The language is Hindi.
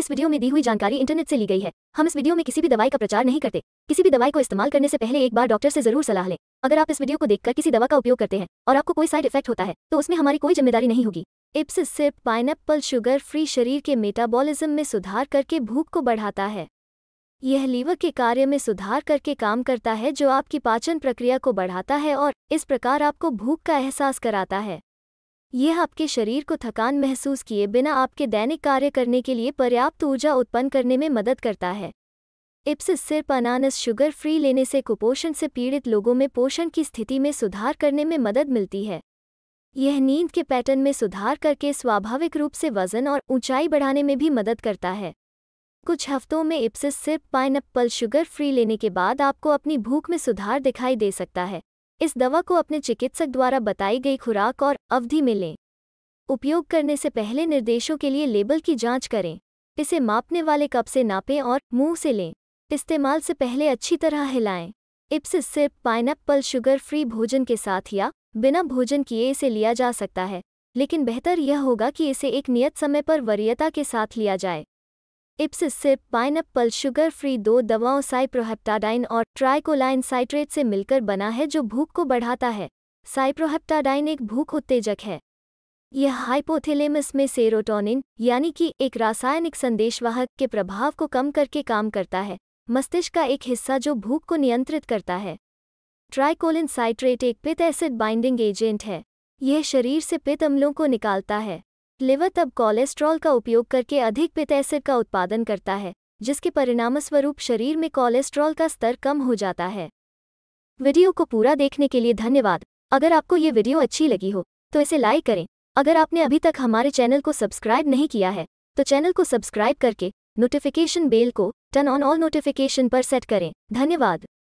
इस वीडियो में दी हुई जानकारी इंटरनेट से ली गई है हम इस वीडियो में किसी भी दवाई का प्रचार नहीं करते किसी भी दवाई को इस्तेमाल करने से पहले एक बार डॉक्टर से जरूर सलाह लें अगर आप इस वीडियो को देखकर किसी दवा का उपयोग करते हैं और आपको कोई साइड इफेक्ट होता है तो उसमें हमारी कोई जिम्मेदारी नहीं होगी इप्स सिर्फ पाइनएप्पल शुगर फ्री शरीर के मेटाबॉलिज्म में सुधार करके भूख को बढ़ाता है यह लीवर के कार्य में सुधार करके काम करता है जो आपकी पाचन प्रक्रिया को बढ़ाता है और इस प्रकार आपको भूख का एहसास कराता है यह आपके शरीर को थकान महसूस किए बिना आपके दैनिक कार्य करने के लिए पर्याप्त ऊर्जा उत्पन्न करने में मदद करता है इप्सिस सिर्फ अनानस शुगर फ्री लेने से कुपोषण से पीड़ित लोगों में पोषण की स्थिति में सुधार करने में मदद मिलती है यह नींद के पैटर्न में सुधार करके स्वाभाविक रूप से वजन और ऊंचाई बढ़ाने में भी मदद करता है कुछ हफ्तों में इप्सिस सिर्फ पाइनएप्पल शुगर फ्री लेने के बाद आपको अपनी भूख में सुधार दिखाई दे सकता है इस दवा को अपने चिकित्सक द्वारा बताई गई खुराक और अवधि में लें उपयोग करने से पहले निर्देशों के लिए लेबल की जांच करें इसे मापने वाले कप से नापें और मुंह से लें इस्तेमाल से पहले अच्छी तरह हिलाएं इप्स सिर्फ पाइनएप्पल शुगर फ्री भोजन के साथ या बिना भोजन किए इसे लिया जा सकता है लेकिन बेहतर यह होगा कि इसे एक नियत समय पर वरीयता के साथ लिया जाए इप्सिसिप पाइनएप्पल शुगर फ्री दो दवाओं साइप्रोहेप्टाडाइन और ट्राइकोलाइन साइट्रेट से मिलकर बना है जो भूख को बढ़ाता है साइप्रोहेप्टाडाइन एक भूख उत्तेजक है यह हाइपोथेलेमस में सेरोटोनिन यानी कि एक रासायनिक संदेशवाहक के प्रभाव को कम करके काम करता है मस्तिष्क का एक हिस्सा जो भूख को नियंत्रित करता है ट्राइकोलिन साइट्रेट एक पित एसिड बाइंडिंग एजेंट है यह शरीर से पित अम्लों को निकालता है लिवर तब कोलेस्ट्रॉल का उपयोग करके अधिक पित्त एसिड का उत्पादन करता है जिसके परिणामस्वरूप शरीर में कोलेस्ट्रॉल का स्तर कम हो जाता है वीडियो को पूरा देखने के लिए धन्यवाद अगर आपको ये वीडियो अच्छी लगी हो तो इसे लाइक करें अगर आपने अभी तक हमारे चैनल को सब्सक्राइब नहीं किया है तो चैनल को सब्सक्राइब करके नोटिफिकेशन बेल को टर्न ऑन ऑल नोटिफिकेशन पर सेट करें धन्यवाद